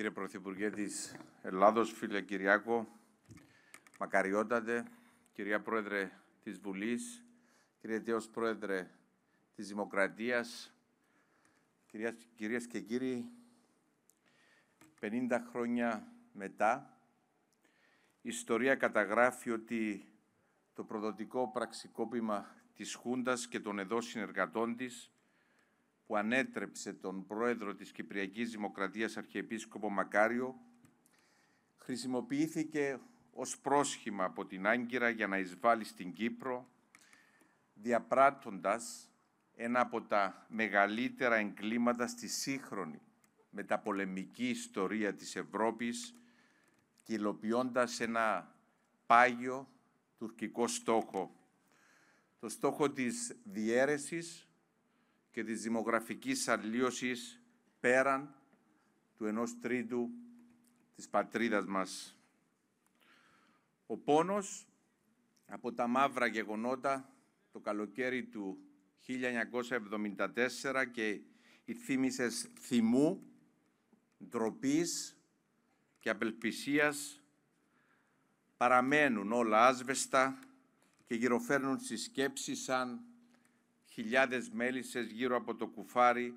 Κύριε Πρωθυπουργέ της Ελλάδος, φίλε Κυριάκο, μακαριότατε, κυρία Πρόεδρε της Βουλής, κύριε Τέος Πρόεδρε της Δημοκρατίας, κυρίες και κύριοι, 50 χρόνια μετά, η ιστορία καταγράφει ότι το προδοτικό πραξικόπημα της Χούντας και των εδώ συνεργατών της που ανέτρεψε τον πρόεδρο της Κυπριακής Δημοκρατίας Αρχιεπίσκοπο Μακάριο χρησιμοποιήθηκε ως πρόσχημα από την Άγκυρα για να εισβάλλει στην Κύπρο διαπράττοντας ένα από τα μεγαλύτερα εγκλήματα στη σύγχρονη μεταπολεμική ιστορία της Ευρώπης και υλοποιώντας ένα πάγιο τουρκικό στόχο, το στόχο της διέρεσης και της δημογραφικής αλλίωσης πέραν του ενός τρίτου της πατρίδας μας. Ο πόνος από τα μαύρα γεγονότα το καλοκαίρι του 1974 και οι θύμησες θυμού, ντροπής και απελπισίας παραμένουν όλα άσβεστα και γυροφέρνουν στις σκέψεις σαν χιλιάδες μέλισσες γύρω από το κουφάρι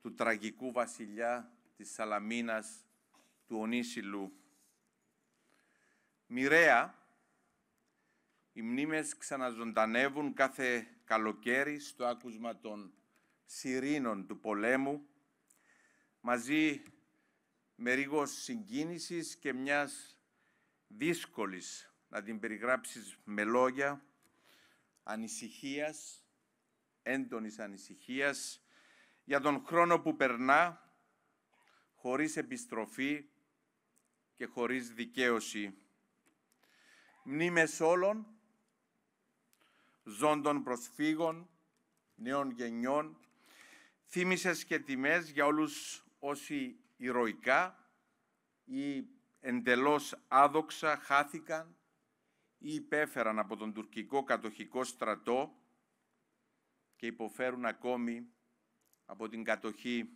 του τραγικού βασιλιά της Σαλαμίνας του Ονίσιλου. Μοιραία, οι μνήμες ξαναζωντανεύουν κάθε καλοκαίρι στο άκουσμα των σιρήνων του πολέμου, μαζί με ρίγος συγκίνησης και μιας δύσκολης, να την περιγράψεις με λόγια, ανησυχίας, έντονης ανησυχίας για τον χρόνο που περνά χωρίς επιστροφή και χωρίς δικαίωση. Μνήμες όλων, ζώντων προσφύγων, νέων γενιών, θύμισες και τιμές για όλους όσοι ηρωικά ή εντελώς άδοξα χάθηκαν ή υπέφεραν από τον τουρκικό κατοχικό στρατό και υποφέρουν ακόμη από την κατοχή.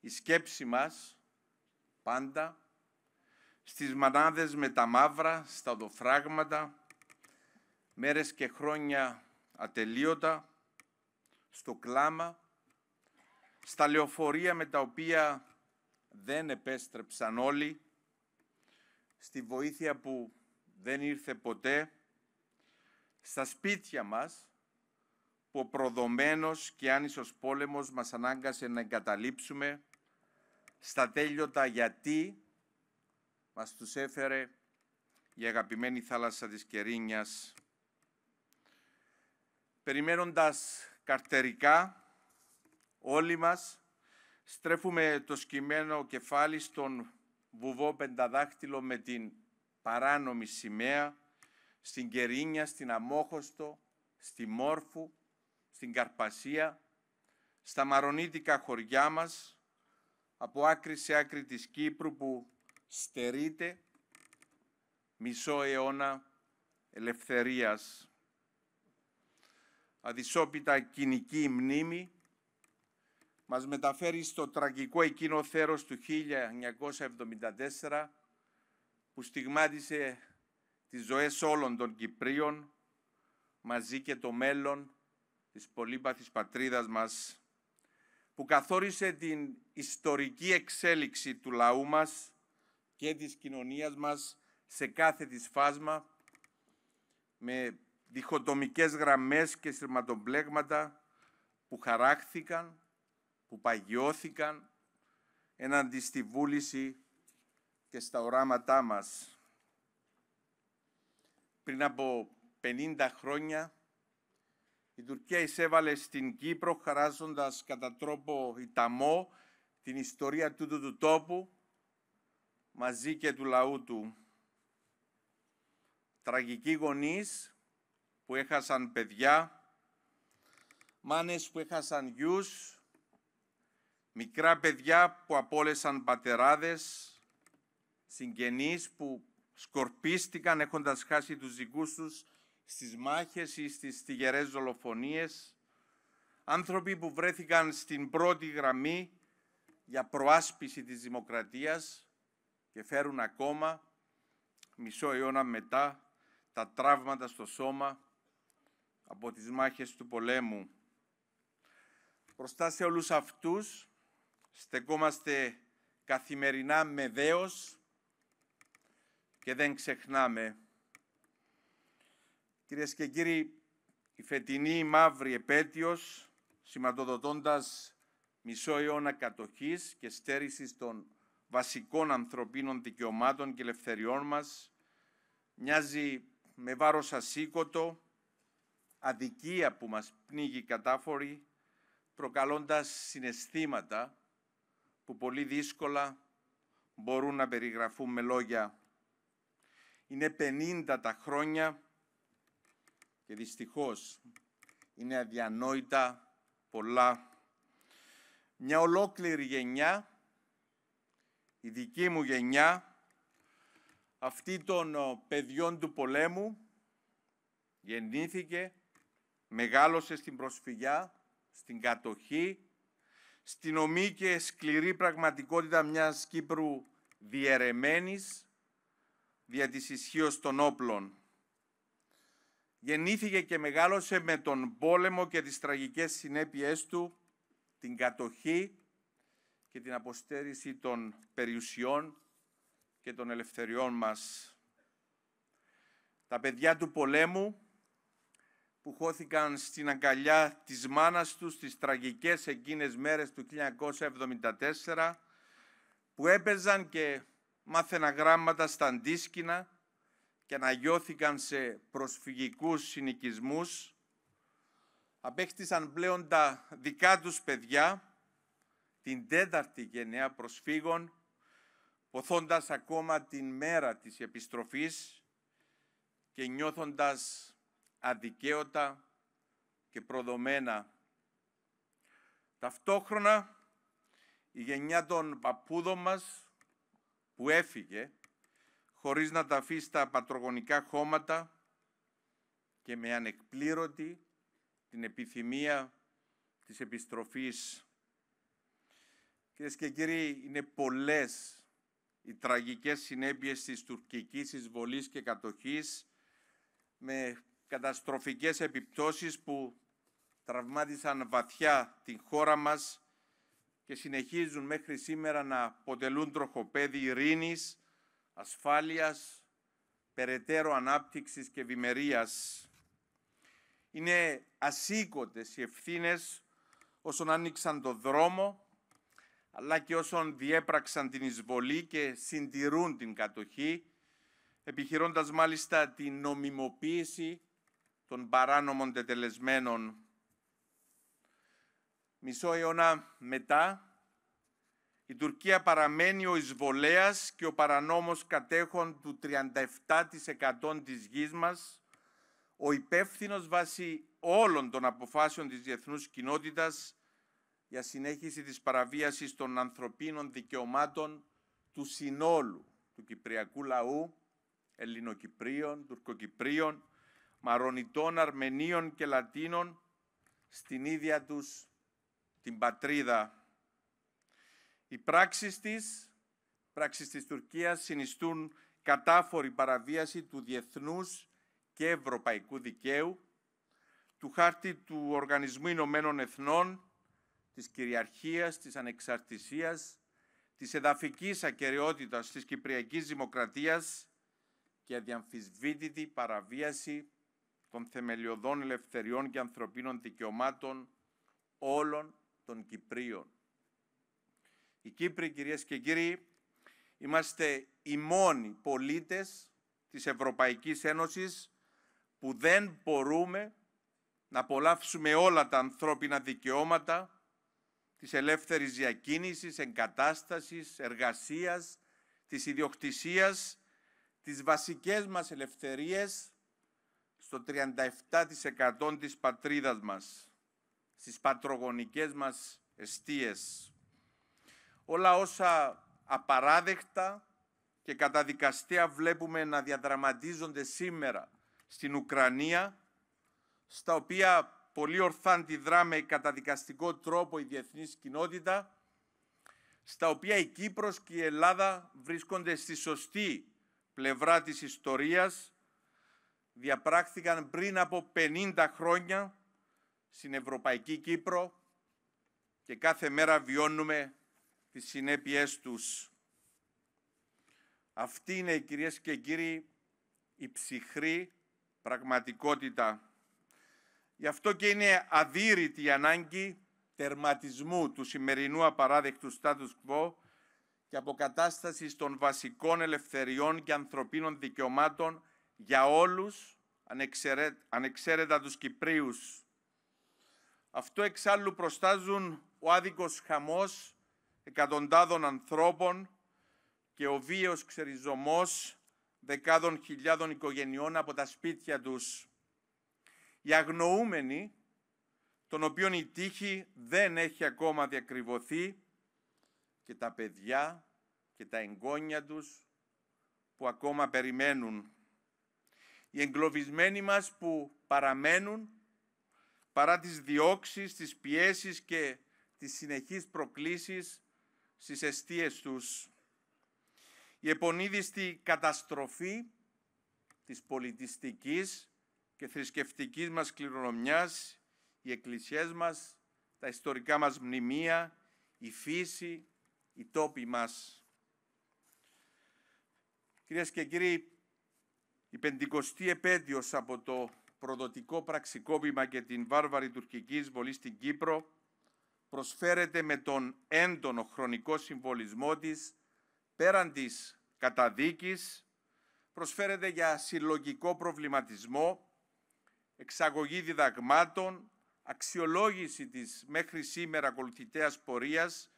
Η σκέψη μας πάντα στις μανάδες με τα μαύρα, στα οδοφράγματα, μέρες και χρόνια ατελείωτα, στο κλάμα, στα λεωφορεία με τα οποία δεν επέστρεψαν όλοι, στη βοήθεια που δεν ήρθε ποτέ, στα σπίτια μας, που ο προδομένος και άνισος πόλεμος μας ανάγκασε να εγκαταλείψουμε στα τέλειωτα γιατί μας τους έφερε η αγαπημένη θάλασσα της Κερίνιας περιμένοντας καρτερικά όλοι μας στρέφουμε το σκημένο κεφάλι στον βουβό πενταδάχτυλο με την παράνομη σημαία στην Κερίνια, στην Αμόχωστο, στη Μόρφου στην Καρπασία, στα μαρονίτικα χωριά μας, από άκρη σε άκρη της Κύπρου που στερείται μισό αιώνα ελευθερίας. Αδυσόπιτα κοινική μνήμη μας μεταφέρει στο τραγικό εκείνο θέρος του 1974 που στιγμάτισε τις ζωές όλων των Κυπρίων μαζί και το μέλλον της πολύπαθης πατρίδας μας, που καθόρισε την ιστορική εξέλιξη του λαού μας και της κοινωνίας μας σε κάθε της φάσμα, με διχοτομικές γραμμές και σειρματομπλέγματα που χαράχθηκαν, που παγιώθηκαν εναντί στη βούληση και στα οράματά μας. Πριν από 50 χρόνια, η Τουρκία εισέβαλε στην Κύπρο χαράζοντας κατά τρόπο ηταμό την ιστορία τούτου του τόπου μαζί και του λαού του. Τραγικοί γονείς που έχασαν παιδιά, μάνες που έχασαν γιους, μικρά παιδιά που απόλεσαν πατεράδες, συγγενείς που σκορπίστηκαν έχοντας χάσει τους δικούς τους στις μάχες ή στις στιγερές δολοφονίες, άνθρωποι που βρέθηκαν στην πρώτη γραμμή για προάσπιση της δημοκρατίας και φέρουν ακόμα, μισό αιώνα μετά, τα τραύματα στο σώμα από τις μάχες του πολέμου. Προστά σε όλους αυτούς στεκόμαστε καθημερινά με δέος και δεν ξεχνάμε. Κυρίες και κύριοι, η φετινή μαύρη επέτειος, σηματοδοτώντας μισό αιώνα κατοχής και στέρησης των βασικών ανθρωπίνων δικαιωμάτων και ελευθεριών μας, μοιάζει με βάρος ασήκωτο, αδικία που μας πνίγει κατάφορη, προκαλώντας συναισθήματα που πολύ δύσκολα μπορούν να περιγραφούν με λόγια. Είναι 50 τα χρόνια και δυστυχώς είναι αδιανόητα πολλά. Μια ολόκληρη γενιά, η δική μου γενιά, αυτή των παιδιών του πολέμου, γεννήθηκε, μεγάλωσε στην προσφυγιά, στην κατοχή, στην ομή και σκληρή πραγματικότητα μιας Κύπρου διαιρεμένης δια της ισχύως των όπλων. Γεννήθηκε και μεγάλωσε με τον πόλεμο και τις τραγικές συνέπειές του, την κατοχή και την αποστέρηση των περιουσιών και των ελευθεριών μας. Τα παιδιά του πολέμου που χώθηκαν στην αγκαλιά της μάνας τους στις τραγικές εκείνες μέρες του 1974, που έπαιζαν και μάθαινα γράμματα στα αντίσκηνα, και αναγιώθηκαν σε προσφυγικούς συνοικισμούς, απέκτησαν πλέον τα δικά τους παιδιά, την τέταρτη γενιά προσφύγων, ποθώντας ακόμα την μέρα της επιστροφής και νιώθοντας αδικαίωτα και προδομένα. Ταυτόχρονα, η γενιά των παππούδων μας που έφυγε χωρίς να τα αφήσει στα πατρογονικά χώματα και με ανεκπλήρωτη την επιθυμία της επιστροφής. Κυρίες και κύριοι, είναι πολλές οι τραγικές συνέπειες της τουρκικής εισβολής και κατοχής με καταστροφικές επιπτώσεις που τραυμάτισαν βαθιά την χώρα μας και συνεχίζουν μέχρι σήμερα να αποτελούν τροχοπέδι ειρήνης, ασφάλειας, περαιτέρω ανάπτυξης και ευημερίας. Είναι ασήκωτες οι ευθύνες όσων άνοιξαν το δρόμο, αλλά και όσων διέπραξαν την εισβολή και συντηρούν την κατοχή, επιχειρώντας μάλιστα την νομιμοποίηση των παράνομων τετελεσμένων. Μισό αιώνα μετά, η Τουρκία παραμένει ο εισβολέας και ο παρανόμος κατέχων του 37% της γης μας, ο υπεύθυνος βάσει όλων των αποφάσεων της διεθνούς κοινότητας για συνέχιση της παραβίασης των ανθρωπίνων δικαιωμάτων του συνόλου του Κυπριακού λαού, Ελληνοκυπρίων, Τουρκοκυπρίων, Μαρονιτών, Αρμενίων και Λατίνων στην ίδια τους την πατρίδα οι πράξεις της, πράξεις της Τουρκίας συνιστούν κατάφορη παραβίαση του διεθνούς και ευρωπαϊκού δικαίου, του χάρτη του Οργανισμού Ηνωμένων Εθνών, της κυριαρχίας, της ανεξαρτησίας, της εδαφικής ακεραιότητας της Κυπριακής Δημοκρατίας και αδιαμφισβήτητη παραβίαση των θεμελιωδών ελευθεριών και ανθρωπίνων δικαιωμάτων όλων των Κυπρίων. Οι Κύπροι, κυρίες και κύριοι, είμαστε οι μόνοι πολίτες της Ευρωπαϊκής Ένωσης που δεν μπορούμε να απολαύσουμε όλα τα ανθρώπινα δικαιώματα της ελεύθερης διακίνησης, εγκατάστασης, εργασίας, της ιδιοκτησίας, τις βασικές μας ελευθερίες στο 37% της πατρίδας μας, στις πατρογονικές μας εστίες όλα όσα απαράδεκτα και καταδικαστέα βλέπουμε να διαδραματίζονται σήμερα στην Ουκρανία, στα οποία πολύ ορθά αντιδρά με καταδικαστικό τρόπο η διεθνής κοινότητα, στα οποία η Κύπρος και η Ελλάδα βρίσκονται στη σωστή πλευρά της ιστορίας, διαπράχθηκαν πριν από 50 χρόνια στην Ευρωπαϊκή Κύπρο και κάθε μέρα βιώνουμε τις συνέπειές τους. Αυτή είναι, κυρίες και κύριοι, η ψυχρή πραγματικότητα. Γι' αυτό και είναι αδύρυτη η ανάγκη τερματισμού του σημερινού απαράδεκτου status quo και αποκατάστασης των βασικών ελευθεριών και ανθρωπίνων δικαιωμάτων για όλους, ανεξαίρετα τους Κυπρίους. Αυτό εξάλλου προστάζουν ο άδικος χαμός εκατοντάδων ανθρώπων και ο βίος ξεριζωμός δεκάδων χιλιάδων οικογενειών από τα σπίτια τους. Οι αγνοούμενοι, των οποίων η τύχη δεν έχει ακόμα διακριβωθεί, και τα παιδιά και τα εγγόνια τους που ακόμα περιμένουν. Οι εγκλωβισμένοι μας που παραμένουν, παρά τις διώξεις, τις πιέσεις και τις συνεχείς προκλήσεις στις αιστείες τους. Η επονίδιστη καταστροφή της πολιτιστικής και θρησκευτικής μας κληρονομιάς, οι εκκλησίες μας, τα ιστορικά μας μνημεία, η φύση, οι τόποι μας. Κυρίες και κύριοι, η πεντηκοστή επέτειος από το προδοτικό πραξικόπημα και την βάρβαρη τουρκική εισβολή στην Κύπρο προσφέρεται με τον έντονο χρονικό συμβολισμό της πέραν της καταδίκης, προσφέρεται για συλλογικό προβληματισμό, εξαγωγή διδαγμάτων, αξιολόγηση της μέχρι σήμερα ακολουθητέας πορείας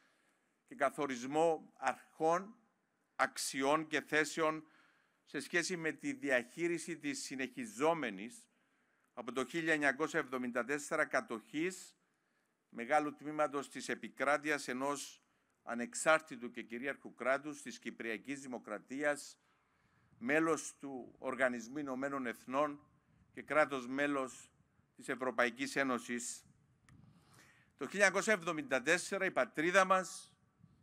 και καθορισμό αρχών, αξιών και θέσεων σε σχέση με τη διαχείριση της συνεχιζόμενης από το 1974 κατοχής μεγάλου τμήματος της επικράτειας ενός ανεξάρτητου και κυρίαρχου κράτους της Κυπριακής Δημοκρατίας, μέλος του Οργανισμού Ηνωμένων Εθνών και κράτος μέλος της Ευρωπαϊκής Ένωσης. Το 1974 η πατρίδα μας,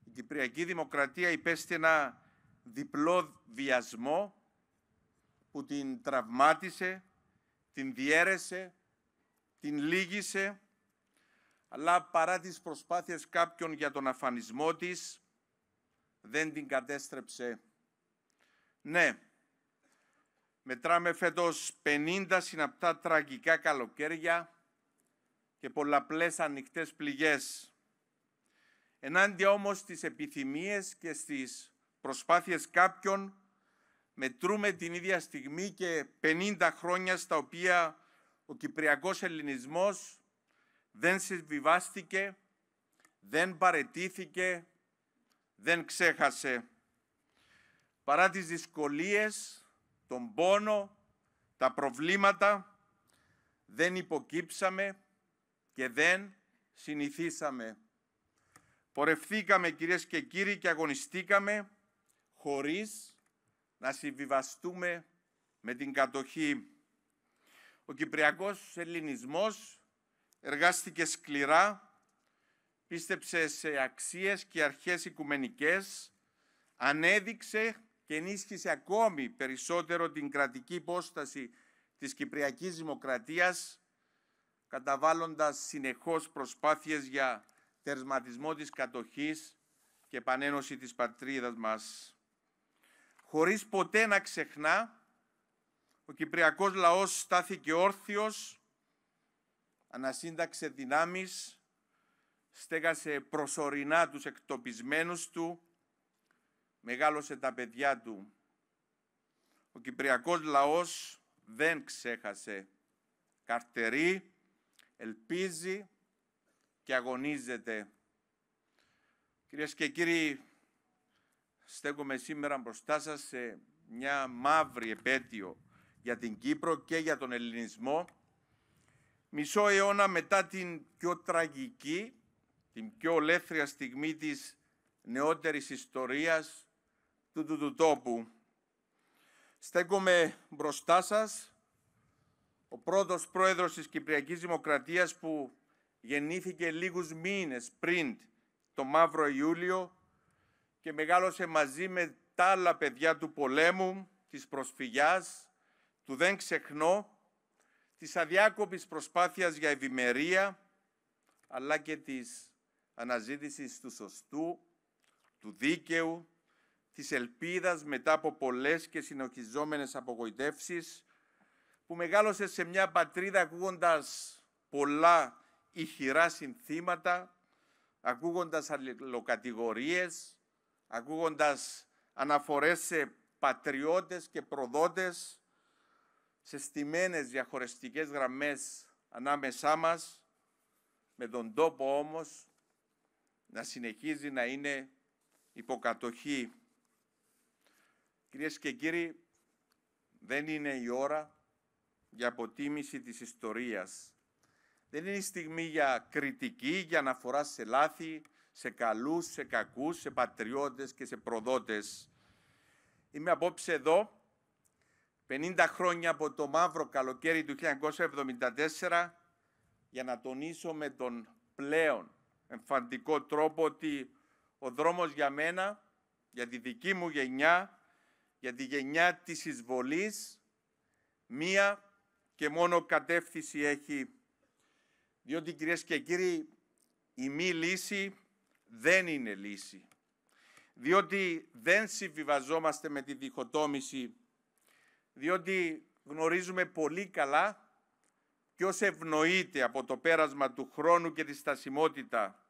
η Κυπριακή Δημοκρατία, υπέστη ένα διπλό βιασμό που την τραυμάτισε, την διέρεσε, την λύγησε αλλά παρά τις προσπάθειες κάποιων για τον αφανισμό της, δεν την κατέστρεψε. Ναι, μετράμε φέτος 50 συναπτά τραγικά καλοκαίρια και πολλαπλές ανοιχτές πληγές. Ενάντια όμως στις επιθυμίες και στις προσπάθειες κάποιων, μετρούμε την ίδια στιγμή και 50 χρόνια στα οποία ο Κυπριακός Ελληνισμός δεν συμβιβάστηκε, δεν παρετήθηκε, δεν ξέχασε. Παρά τις δυσκολίες, τον πόνο, τα προβλήματα, δεν υποκύψαμε και δεν συνηθίσαμε. Πορευθήκαμε, κυρίες και κύριοι, και αγωνιστήκαμε χωρίς να συμβιβαστούμε με την κατοχή. Ο Κυπριακός Ελληνισμός εργάστηκε σκληρά, πίστεψε σε αξίες και αρχές οικουμενικές, ανέδειξε και ενίσχυσε ακόμη περισσότερο την κρατική υπόσταση της Κυπριακής Δημοκρατίας, καταβάλλοντας συνεχώς προσπάθειες για τερματισμό της κατοχής και επανένωση της πατρίδας μας. Χωρίς ποτέ να ξεχνά, ο Κυπριακός λαός στάθηκε όρθιος ανασύνταξε δυνάμεις, στέγασε προσωρινά τους εκτοπισμένους του, μεγάλωσε τα παιδιά του. Ο Κυπριακός λαός δεν ξέχασε. Καρτερεί, ελπίζει και αγωνίζεται. Κυρίες και κύριοι, στέκομαι σήμερα μπροστά σας σε μια μαύρη επέτειο για την Κύπρο και για τον ελληνισμό Μισό αιώνα μετά την πιο τραγική, την πιο ολέθρια στιγμή της νεότερης ιστορίας του, του, τόπου. Στέκομαι μπροστά σας, ο πρώτος πρόεδρος της Κυπριακής Δημοκρατίας που γεννήθηκε λίγους μήνες πριν το Μαύρο Ιούλιο και μεγάλωσε μαζί με τα άλλα παιδιά του πολέμου, της προσφυγιάς, του «Δεν ξεχνώ» της αδιάκοπης προσπάθειας για ευημερία, αλλά και της αναζήτησης του σωστού, του δίκαιου, της ελπίδας μετά από πολλές και συνοχιζόμενες απογοητεύσεις, που μεγάλωσε σε μια πατρίδα ακούγοντας πολλά ηχηρά συνθήματα, ακούγοντας αλληλοκατηγορίες, ακούγοντας αναφορές σε πατριώτες και προδότες, σε στιμένες διαχωριστικές γραμμές ανάμεσά μας, με τον τόπο όμως να συνεχίζει να είναι υποκατοχή. Κυρίες και κύριοι, δεν είναι η ώρα για αποτίμηση της ιστορίας. Δεν είναι η στιγμή για κριτική, για αναφορά σε λάθη, σε καλούς, σε κακούς, σε πατριώτες και σε προδότες. Είμαι απόψε εδώ 50 χρόνια από το μαύρο καλοκαίρι του 1974 για να τονίσω με τον πλέον εμφαντικό τρόπο ότι ο δρόμος για μένα, για τη δική μου γενιά, για τη γενιά της εισβολής, μία και μόνο κατεύθυνση έχει. Διότι, κυρίες και κύριοι, η μη λύση δεν είναι λύση. Διότι δεν συμβιβαζόμαστε με τη διχοτόμηση διότι γνωρίζουμε πολύ καλά ποιος ευνοείται από το πέρασμα του χρόνου και τη στασιμότητα,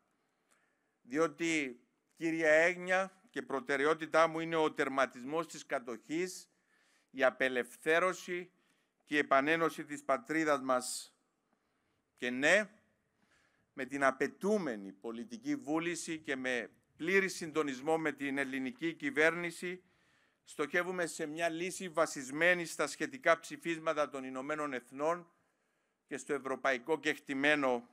διότι κύρια Έγνια, και προτεραιότητά μου είναι ο τερματισμός της κατοχής, η απελευθέρωση και η επανένωση της πατρίδας μας. Και ναι, με την απαιτούμενη πολιτική βούληση και με πλήρη συντονισμό με την ελληνική κυβέρνηση στοχεύουμε σε μια λύση βασισμένη στα σχετικά ψηφίσματα των Ηνωμένων Εθνών και στο ευρωπαϊκό κεκτημένο,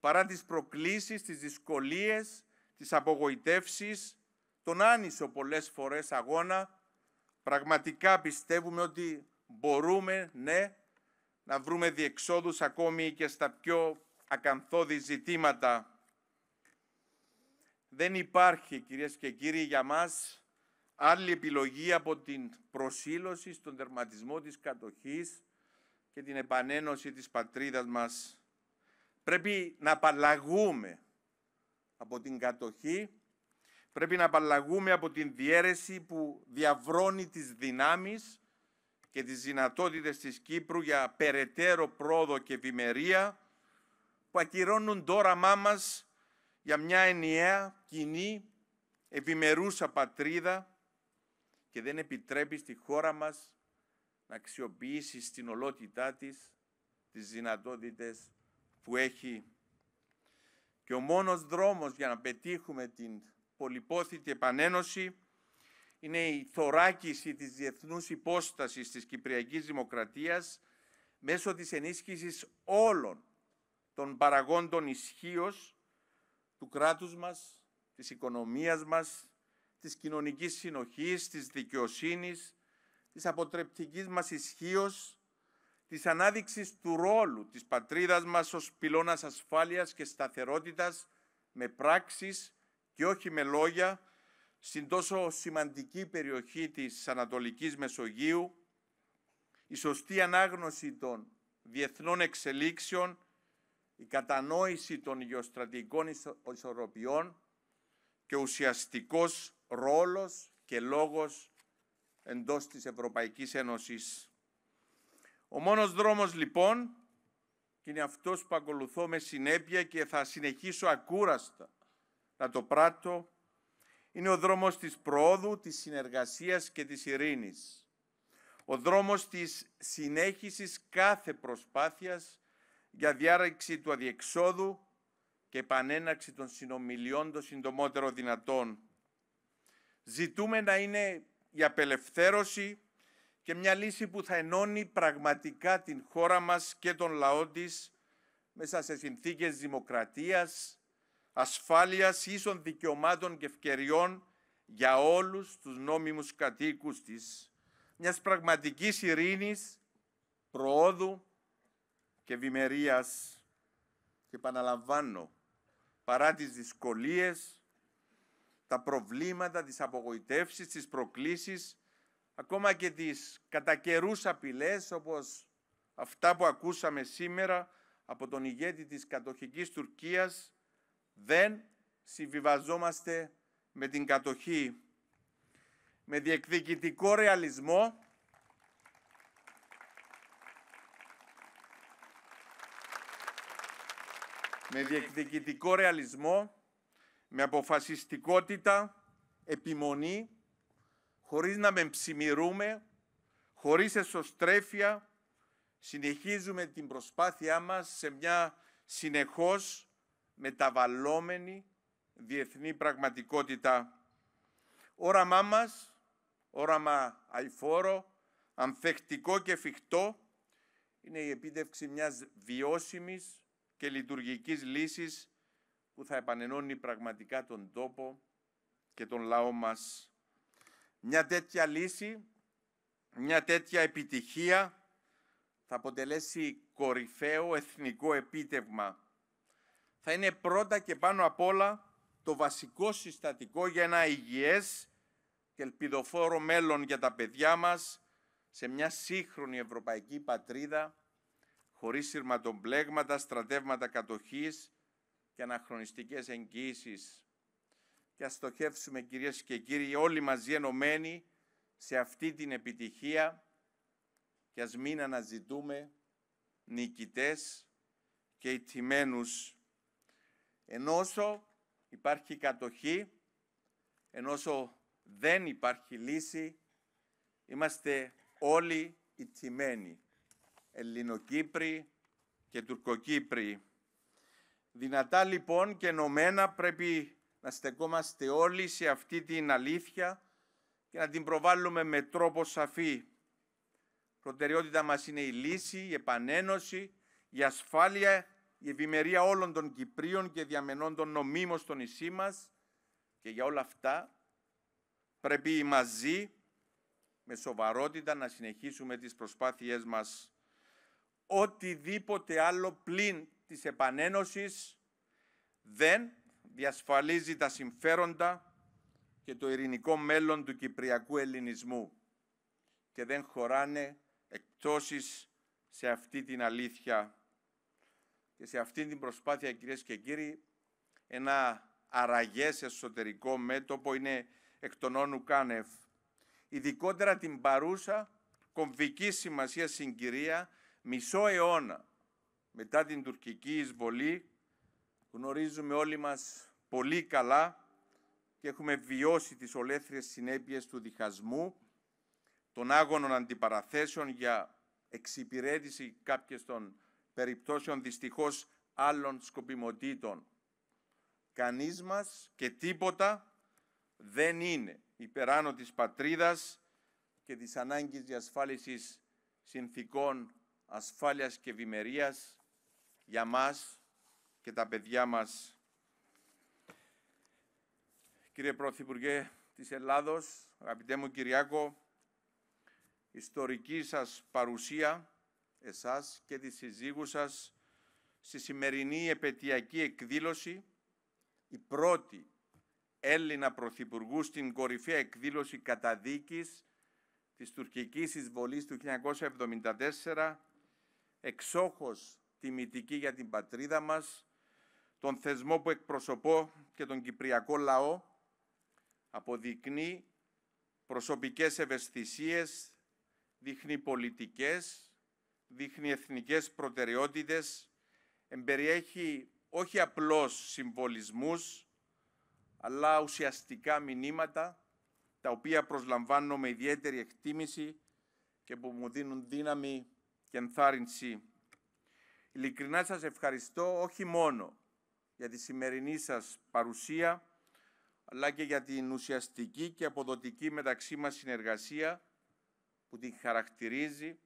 παρά τις προκλήσεις, τις δυσκολίες, τις απογοητεύσεις, τον άνισο πολλές φορές αγώνα, πραγματικά πιστεύουμε ότι μπορούμε, ναι, να βρούμε διεξόδους ακόμη και στα πιο ακαθόδη ζητήματα. Δεν υπάρχει, κυρίες και κύριοι, για μας Άλλη επιλογή από την προσήλωση στον τερματισμό της κατοχής και την επανένωση της πατρίδας μας. Πρέπει να απαλλαγούμε από την κατοχή, πρέπει να απαλλαγούμε από την διέρεση που διαβρώνει τις δυνάμεις και τις δυνατότητες της Κύπρου για περαιτέρω πρόοδο και ευημερία που ακυρώνουν το όραμά για μια ενιαία, κοινή, ευημερούσα πατρίδα και δεν επιτρέπει στη χώρα μας να αξιοποιήσει στην ολότητά της τις δυνατότητες που έχει. Και ο μόνος δρόμος για να πετύχουμε την πολυπόθητη επανένωση είναι η θωράκιση της διεθνούς υπόστασης της Κυπριακής Δημοκρατίας μέσω της ενίσχυσης όλων των παραγόντων ισχύως του κράτους μας, της οικονομίας μας, της κοινωνικής συνοχής, της δικαιοσύνης, της αποτρεπτικής μας ισχύως, της ανάδειξης του ρόλου της πατρίδας μας ως πυλώνας ασφάλειας και σταθερότητας με πράξεις και όχι με λόγια στην τόσο σημαντική περιοχή της Ανατολικής Μεσογείου, η σωστή ανάγνωση των διεθνών εξελίξεων, η κατανόηση των γεωστρατηγικών ισορροπιών και ουσιαστικός ρόλος και λόγος εντός της Ευρωπαϊκής Ένωσης. Ο μόνος δρόμος λοιπόν και είναι αυτός που ακολουθώ με συνέπεια και θα συνεχίσω ακούραστα να το πράττω, είναι ο δρόμος της προόδου, της συνεργασίας και της ειρήνης. Ο δρόμος της συνέχισης κάθε προσπάθειας για διάρρηξη του αδιεξόδου και επανέναξη των συνομιλιών το συντομότερο δυνατόν. Ζητούμε να είναι η απελευθέρωση και μια λύση που θα ενώνει πραγματικά την χώρα μας και τον λαό της μέσα σε συνθήκες δημοκρατίας, ασφάλειας, ίσων δικαιωμάτων και ευκαιριών για όλους τους νόμιμους κατοίκους της, μιας πραγματικής ειρήνης, προόδου και ευημερίας. Και επαναλαμβάνω, παρά τις δυσκολίες, τα προβλήματα, τις απογοητεύσεις, τις προκλήσεις, ακόμα και τις κατά καιρούς απειλές, όπως αυτά που ακούσαμε σήμερα από τον ηγέτη της κατοχικής Τουρκίας, δεν συμβιβαζόμαστε με την κατοχή, με διεκδικητικό ρεαλισμό, με διεκδικητικό ρεαλισμό με αποφασιστικότητα, επιμονή, χωρίς να με ψημιρούμε, χωρίς εσωστρέφεια, συνεχίζουμε την προσπάθειά μας σε μια συνεχώς μεταβαλλόμενη διεθνή πραγματικότητα. Όραμά μας, όραμα αηφόρο, ανθεκτικό και φυκτό, είναι η επίτευξη μιας βιώσιμης και λειτουργικής λύσης που θα επανενώνει πραγματικά τον τόπο και τον λαό μας. Μια τέτοια λύση, μια τέτοια επιτυχία θα αποτελέσει κορυφαίο εθνικό επίτευγμα. Θα είναι πρώτα και πάνω απ' όλα το βασικό συστατικό για ένα υγιές και ελπιδοφόρο μέλλον για τα παιδιά μας σε μια σύγχρονη ευρωπαϊκή πατρίδα χωρίς σειρματομπλέγματα, στρατεύματα κατοχής, και αναχρονιστικές εγγύησεις και ας στοχεύσουμε κυρίες και κύριοι όλοι μαζί ενωμένοι σε αυτή την επιτυχία και ας μην αναζητούμε νικητές και ιτημένους. Ενώ όσο υπάρχει κατοχή, ενώ όσο δεν υπάρχει λύση, είμαστε όλοι ιτημένοι, Ελληνοκύπροι και Τουρκοκύπροι. Δυνατά λοιπόν και ενωμένα πρέπει να στεκόμαστε όλοι σε αυτή την αλήθεια και να την προβάλλουμε με τρόπο σαφή. Προτεραιότητα μας είναι η λύση, η επανένωση, η ασφάλεια, η ευημερία όλων των Κυπρίων και διαμενών των νομίμων στο νησί μας και για όλα αυτά πρέπει μαζί με σοβαρότητα να συνεχίσουμε τις προσπάθειές μας. Οτιδήποτε άλλο πλην της επανένωσης δεν διασφαλίζει τα συμφέροντα και το ειρηνικό μέλλον του κυπριακού ελληνισμού και δεν χωράνε εκτόσεις σε αυτή την αλήθεια και σε αυτή την προσπάθεια, κυρίες και κύριοι, ένα αραγές εσωτερικό μέτωπο είναι εκ των όνου κάνευ. Ειδικότερα την παρούσα κομβική σημασία συγκυρία μισό αιώνα μετά την τουρκική εισβολή γνωρίζουμε όλοι μας πολύ καλά και έχουμε βιώσει τις ολέθριες συνέπειες του διχασμού, των άγωνων αντιπαραθέσεων για εξυπηρέτηση κάποιες των περιπτώσεων δυστυχώς άλλων σκοπιμοτήτων. Κανείς μας και τίποτα δεν είναι υπεράνω της πατρίδας και της ανάγκης διασφάλισης συνθήκων ασφάλειας και ευημερίας για μας και τα παιδιά μας. Κύριε Πρωθυπουργέ της Ελλάδος, αγαπητέ μου Κυριάκο, ιστορική σας παρουσία, εσάς και τη συζύγου σας, στη σημερινή επαιτειακή εκδήλωση, η πρώτη Έλληνα Πρωθυπουργού στην κορυφαία εκδήλωση καταδίκης της τουρκικής εισβολής του 1974, εξόχως τιμητική για την πατρίδα μας, τον θεσμό που εκπροσωπώ και τον κυπριακό λαό, αποδεικνύει προσωπικές ευαισθησίες, δείχνει πολιτικές, δείχνει εθνικές προτεραιότητες, εμπεριέχει όχι απλώς συμβολισμούς, αλλά ουσιαστικά μηνύματα, τα οποία προσλαμβάνω με ιδιαίτερη εκτίμηση και που μου δίνουν δύναμη και ενθάρρυνση Ειλικρινά σας ευχαριστώ όχι μόνο για τη σημερινή σας παρουσία, αλλά και για την ουσιαστική και αποδοτική μεταξύ μας συνεργασία που την χαρακτηρίζει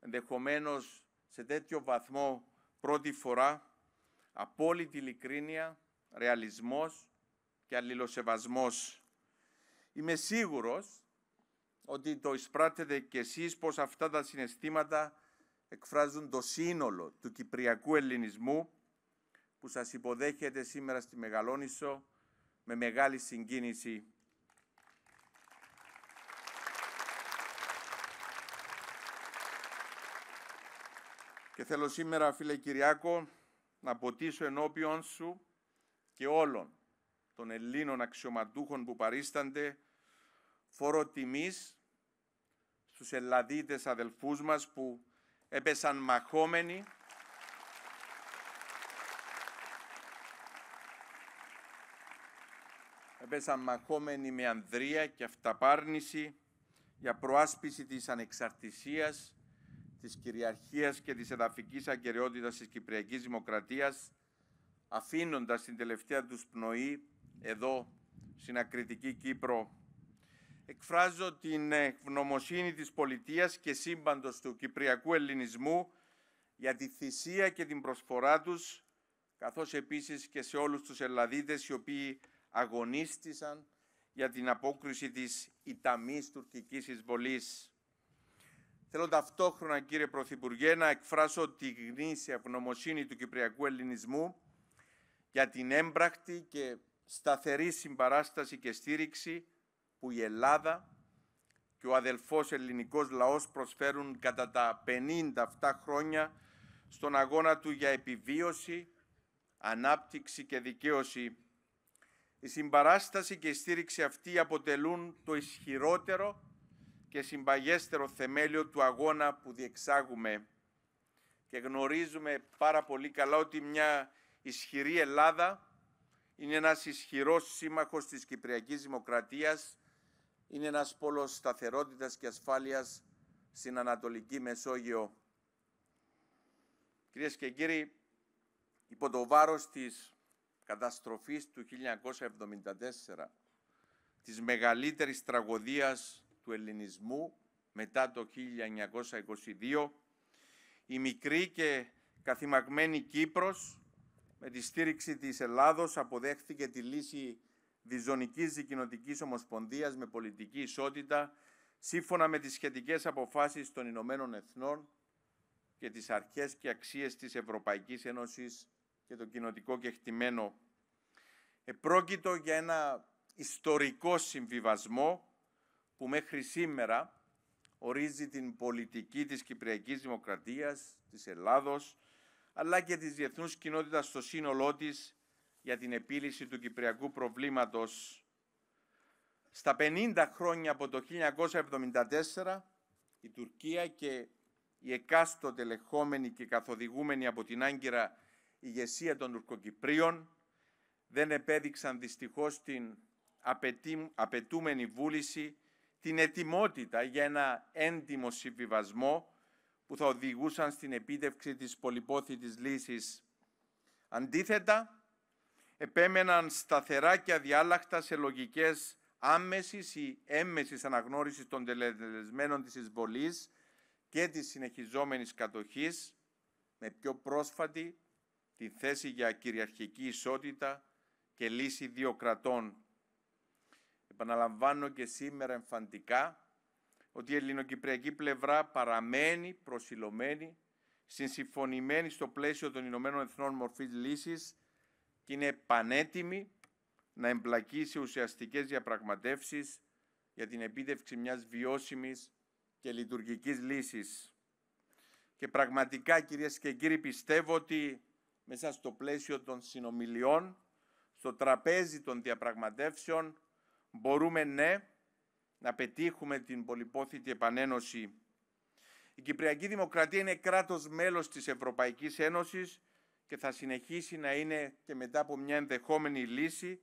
ενδεχομένως σε τέτοιο βαθμό πρώτη φορά απόλυτη ειλικρίνεια, ρεαλισμός και αλληλοσεβασμός. Είμαι σίγουρος ότι το εισπράτετε κι εσείς πως αυτά τα συναισθήματα εκφράζουν το σύνολο του κυπριακού ελληνισμού που σας υποδέχεται σήμερα στη Μεγαλόνισο με μεγάλη συγκίνηση. Και θέλω σήμερα, φίλε Κυριάκο, να αποτίσω ενώπιον σου και όλων των Ελλήνων αξιωματούχων που παρίστανται φόρο τιμής στους Ελλαδίτες αδελφούς μας που έπεσαν μαχόμενοι έπεσαν μαχόμενοι με ανδρεία και αυταπάρνηση για προάσπιση της ανεξαρτησίας, της κυριαρχίας και της εδαφικής αγκαιριότητας της Κυπριακής Δημοκρατίας, αφήνοντας την τελευταία τους πνοή εδώ, στην ακριτική Κύπρο, εκφράζω την ευγνωμοσύνη της πολιτείας και σύμπαντος του Κυπριακού Ελληνισμού για τη θυσία και την προσφορά τους, καθώς επίσης και σε όλους τους Ελλαδίτες οι οποίοι αγωνίστησαν για την απόκριση της ιταμής τουρκικής εισβολής. Θέλω ταυτόχρονα, κύριε Πρωθυπουργέ, να εκφράσω τη γνήσια ευγνωμοσύνη του Κυπριακού Ελληνισμού για την έμπρακτη και σταθερή συμπαράσταση και στήριξη που η Ελλάδα και ο αδελφός ελληνικός λαός προσφέρουν κατά τα 57 χρόνια στον αγώνα του για επιβίωση, ανάπτυξη και δικαίωση. Η συμπαράσταση και η στήριξη αυτή αποτελούν το ισχυρότερο και συμπαγέστερο θεμέλιο του αγώνα που διεξάγουμε. Και γνωρίζουμε πάρα πολύ καλά ότι μια ισχυρή Ελλάδα είναι ένας ισχυρός σύμμαχος της Κυπριακής Δημοκρατίας είναι ένας πόλος σταθερότητας και ασφάλειας στην Ανατολική Μεσόγειο. Κυρίες και κύριοι, υπό το βάρος της καταστροφής του 1974, της μεγαλύτερης τραγωδίας του ελληνισμού μετά το 1922, η μικρή και καθημαγμένη Κύπρος, με τη στήριξη της Ελλάδος, αποδέχθηκε τη λύση Διζωνικής Δικοινοτικής Ομοσπονδίας με πολιτική ισότητα, σύμφωνα με τις σχετικές αποφάσεις των Ηνωμένων Εθνών και τις αρχές και αξίες της Ευρωπαϊκής Ένωσης και το κοινοτικό κεκτημένο. Επρόκειτο για ένα ιστορικό συμβιβασμό που μέχρι σήμερα ορίζει την πολιτική της Κυπριακής Δημοκρατίας, της Ελλάδος, αλλά και της διεθνούς κοινότητας στο σύνολό της για την επίλυση του κυπριακού προβλήματος. Στα 50 χρόνια από το 1974, η Τουρκία και η εκάστοτε ελεγχόμενη και καθοδηγούμενη από την Άγκυρα ηγεσία των Τουρκοκυπρίων δεν επέδειξαν δυστυχώς την απαιτούμενη βούληση, την ετοιμότητα για ένα έντιμο συμβιβασμό που θα οδηγούσαν στην επίτευξη της πολυπόθητης λύσης. Αντίθετα, επέμεναν σταθερά και αδιάλακτα σε λογικές άμεσης ή έμμεσης αναγνώρισης των τελεσμένων της εισβολής και της συνεχιζόμενης κατοχής, με πιο πρόσφατη τη θέση για κυριαρχική ισότητα και λύση δύο κρατών. Επαναλαμβάνω και σήμερα εμφαντικά ότι η ελληνοκυπριακή πλευρά παραμένει προσιλωμένη, συνσυμφωνημένη στο πλαίσιο των Ηνωμένων Εθνών Μορφής Λύσης και είναι πανέτοιμη να εμπλακεί σε ουσιαστικές διαπραγματεύσεις για την επίτευξη μιας βιώσιμης και λειτουργικής λύσης. Και πραγματικά, κυρίες και κύριοι, πιστεύω ότι μέσα στο πλαίσιο των συνομιλιών, στο τραπέζι των διαπραγματεύσεων, μπορούμε, ναι, να πετύχουμε την πολυπόθητη επανένωση. Η Κυπριακή Δημοκρατία είναι κράτος μέλος της Ευρωπαϊκής Ένωσης και θα συνεχίσει να είναι και μετά από μια ενδεχόμενη λύση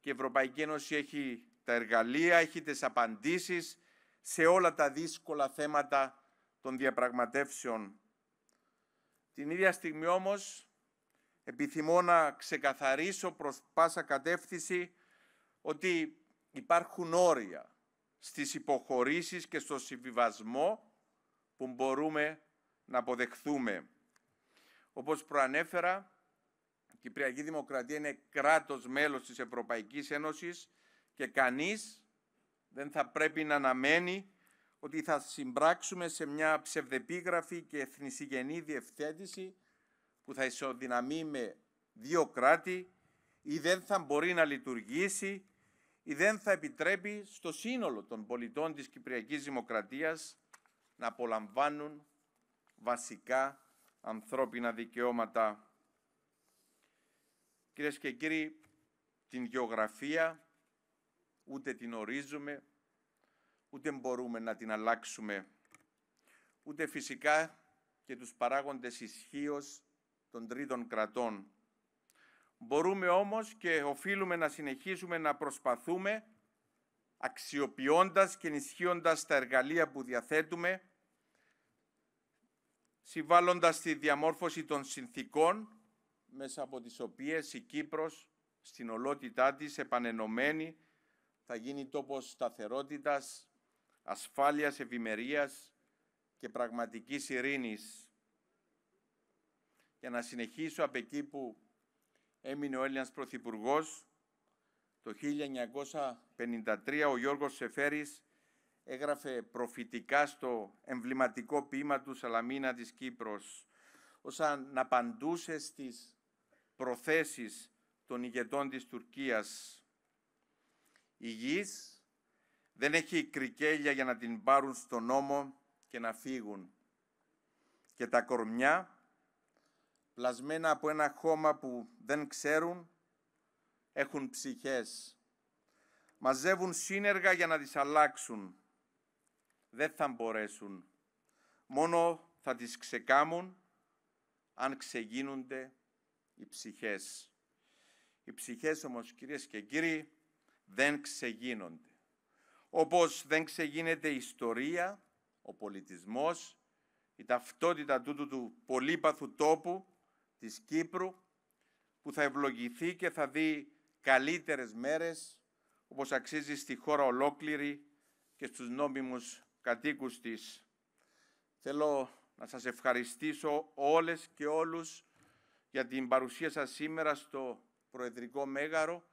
και η Ευρωπαϊκή Ένωση έχει τα εργαλεία, έχει τις απαντήσεις σε όλα τα δύσκολα θέματα των διαπραγματεύσεων. Την ίδια στιγμή όμως επιθυμώ να ξεκαθαρίσω προς πάσα κατεύθυνση ότι υπάρχουν όρια στις υποχωρήσεις και στο συμβιβασμό που μπορούμε να αποδεχθούμε. Όπως προανέφερα, η Κυπριακή Δημοκρατία είναι κράτος μέλος της Ευρωπαϊκής Ένωσης και κανείς δεν θα πρέπει να αναμένει ότι θα συμπράξουμε σε μια ψευδεπίγραφη και εθνισυγενή διευθέτηση που θα ισοδυναμεί με δύο κράτη ή δεν θα μπορεί να λειτουργήσει ή δεν θα επιτρέπει στο σύνολο των πολιτών της Κυπριακής Δημοκρατίας να απολαμβάνουν βασικά ανθρώπινα δικαιώματα. Κυρίες και κύριοι, την γεωγραφία ούτε την ορίζουμε, ούτε μπορούμε να την αλλάξουμε, ούτε φυσικά και τους παράγοντες ισχύως των τρίτων κρατών. Μπορούμε όμως και οφείλουμε να συνεχίσουμε να προσπαθούμε αξιοποιώντας και ενισχύοντας τα εργαλεία που διαθέτουμε συμβάλλοντας στη διαμόρφωση των συνθήκων μέσα από τις οποίες η Κύπρος στην ολότητά της επανενωμένη θα γίνει τόπος σταθερότητας, ασφάλειας, ευημερίας και πραγματικής ειρήνης. Για να συνεχίσω από εκεί που έμεινε ο Έλληνας Πρωθυπουργός, το 1953 ο Γιώργος Σεφέρης έγραφε προφητικά στο εμβληματικό ποίημα του Σαλαμίνα της Κύπρος, όσαν να απαντούσε στις προθέσεις των ηγετών της Τουρκίας. Η γης δεν έχει κρικέλια για να την πάρουν στον νόμο και να φύγουν. Και τα κορμιά, πλασμένα από ένα χώμα που δεν ξέρουν, έχουν ψυχές. Μαζεύουν σύνεργα για να τις αλλάξουν δεν θα μπορέσουν. Μόνο θα τις ξεκάμουν αν ξεγίνονται οι ψυχές. Οι ψυχές όμως, κυρίες και κύριοι, δεν ξεγίνονται. Όπως δεν ξεγίνεται η ιστορία, ο πολιτισμός, η ταυτότητα τούτου του πολύπαθου τόπου της Κύπρου, που θα ευλογηθεί και θα δει καλύτερες μέρες, όπως αξίζει στη χώρα ολόκληρη και στους νόμιμους κατοίκους της. Θέλω να σας ευχαριστήσω όλες και όλους για την παρουσία σας σήμερα στο Προεδρικό Μέγαρο,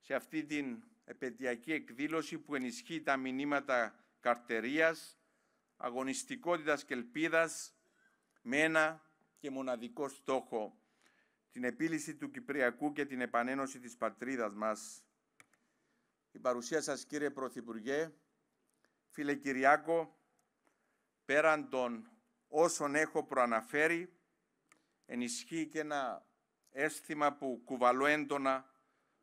σε αυτή την επαιτειακή εκδήλωση που ενισχύει τα μηνύματα καρτερίας, αγωνιστικότητας και ελπίδας, με ένα και μοναδικό στόχο, την επίλυση του Κυπριακού και την επανένωση της πατρίδας μας. Η παρουσία σας, κύριε Πρωθυπουργέ, φίλε Κυριάκο, πέραν των όσων έχω προαναφέρει, ενισχύει και ένα αίσθημα που κουβαλώ έντονα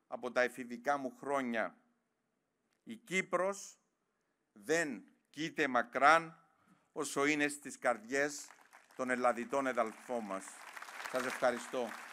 από τα εφηβικά μου χρόνια. Η Κύπρος δεν κοίται μακράν όσο είναι στις καρδιές των ελλαδιτών εδαλφών μας. Σας ευχαριστώ.